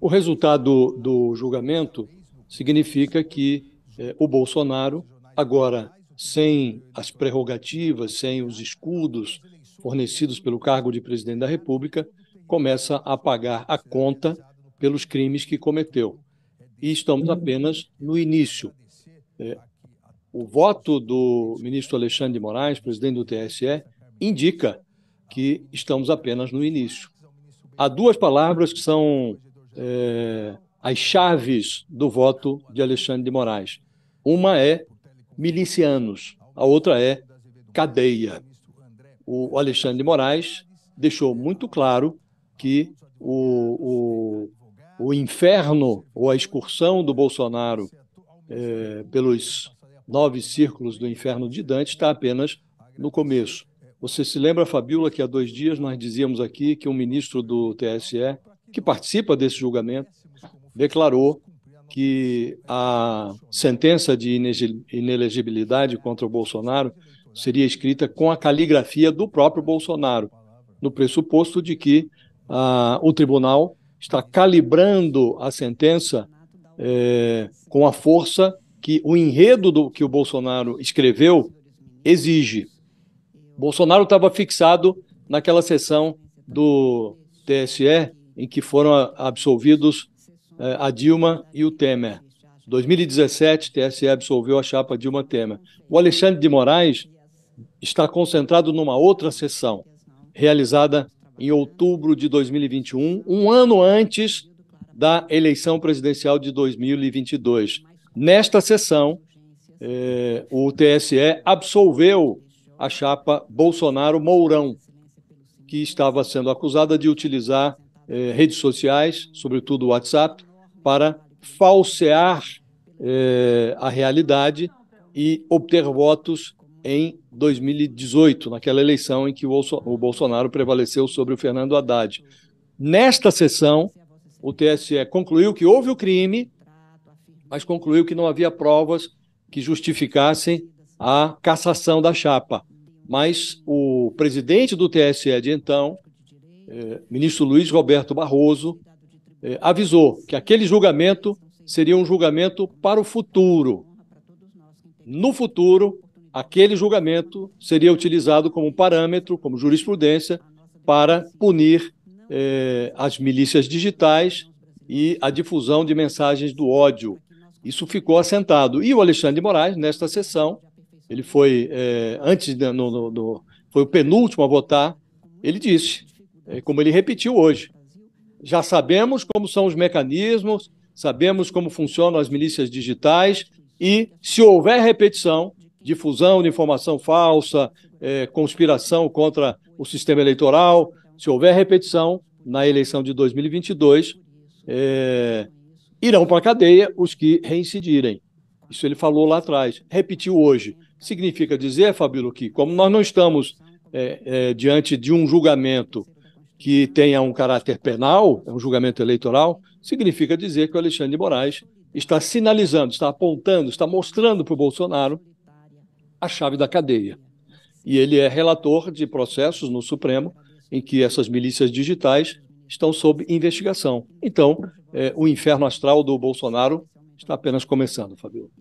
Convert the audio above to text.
O resultado do julgamento significa que é, o Bolsonaro, agora sem as prerrogativas, sem os escudos fornecidos pelo cargo de presidente da República, começa a pagar a conta pelos crimes que cometeu. E estamos apenas no início. É, o voto do ministro Alexandre de Moraes, presidente do TSE, indica que estamos apenas no início. Há duas palavras que são é, as chaves do voto de Alexandre de Moraes. Uma é milicianos, a outra é cadeia. O Alexandre de Moraes deixou muito claro que o, o, o inferno ou a excursão do Bolsonaro é, pelos nove círculos do inferno de Dante está apenas no começo. Você se lembra, Fabiola, que há dois dias nós dizíamos aqui que um ministro do TSE que participa desse julgamento, declarou que a sentença de inelegibilidade contra o Bolsonaro seria escrita com a caligrafia do próprio Bolsonaro, no pressuposto de que ah, o tribunal está calibrando a sentença eh, com a força que o enredo do que o Bolsonaro escreveu exige. Bolsonaro estava fixado naquela sessão do TSE em que foram absolvidos eh, a Dilma e o Temer. 2017, TSE absolveu a chapa Dilma Temer. O Alexandre de Moraes está concentrado numa outra sessão, realizada em outubro de 2021, um ano antes da eleição presidencial de 2022. Nesta sessão, eh, o TSE absolveu a chapa Bolsonaro-Mourão, que estava sendo acusada de utilizar eh, redes sociais, sobretudo o WhatsApp, para falsear eh, a realidade e obter votos em 2018, naquela eleição em que o Bolsonaro prevaleceu sobre o Fernando Haddad. Nesta sessão, o TSE concluiu que houve o crime, mas concluiu que não havia provas que justificassem a cassação da chapa. Mas o presidente do TSE de então, eh, ministro Luiz Roberto Barroso eh, avisou que aquele julgamento seria um julgamento para o futuro. No futuro, aquele julgamento seria utilizado como parâmetro, como jurisprudência, para punir eh, as milícias digitais e a difusão de mensagens do ódio. Isso ficou assentado. E o Alexandre de Moraes, nesta sessão, ele foi, eh, antes, no, no, no, foi o penúltimo a votar, ele disse é como ele repetiu hoje. Já sabemos como são os mecanismos, sabemos como funcionam as milícias digitais e, se houver repetição, difusão de informação falsa, é, conspiração contra o sistema eleitoral, se houver repetição na eleição de 2022, é, irão para a cadeia os que reincidirem. Isso ele falou lá atrás, repetiu hoje. Significa dizer, Fabíola, que como nós não estamos diante de um julgamento que tenha um caráter penal, é um julgamento eleitoral, significa dizer que o Alexandre de Moraes está sinalizando, está apontando, está mostrando para o Bolsonaro a chave da cadeia. E ele é relator de processos no Supremo em que essas milícias digitais estão sob investigação. Então, é, o inferno astral do Bolsonaro está apenas começando, Fabio.